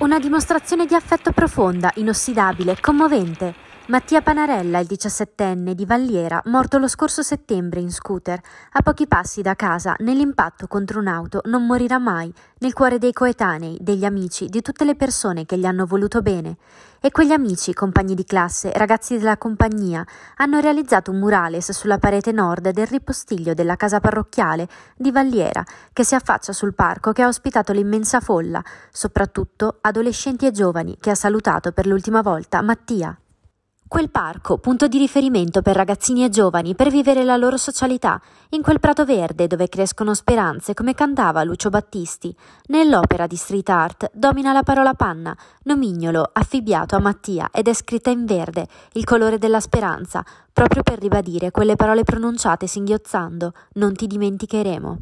Una dimostrazione di affetto profonda, inossidabile, commovente. Mattia Panarella, il 17enne di Valliera, morto lo scorso settembre in scooter, a pochi passi da casa, nell'impatto contro un'auto, non morirà mai, nel cuore dei coetanei, degli amici, di tutte le persone che gli hanno voluto bene. E quegli amici, compagni di classe, ragazzi della compagnia, hanno realizzato un murales sulla parete nord del ripostiglio della casa parrocchiale di Valliera, che si affaccia sul parco che ha ospitato l'immensa folla, soprattutto adolescenti e giovani, che ha salutato per l'ultima volta Mattia. Quel parco, punto di riferimento per ragazzini e giovani per vivere la loro socialità, in quel prato verde dove crescono speranze come cantava Lucio Battisti. Nell'opera di street art domina la parola panna, nomignolo affibbiato a Mattia ed è scritta in verde, il colore della speranza, proprio per ribadire quelle parole pronunciate singhiozzando, non ti dimenticheremo.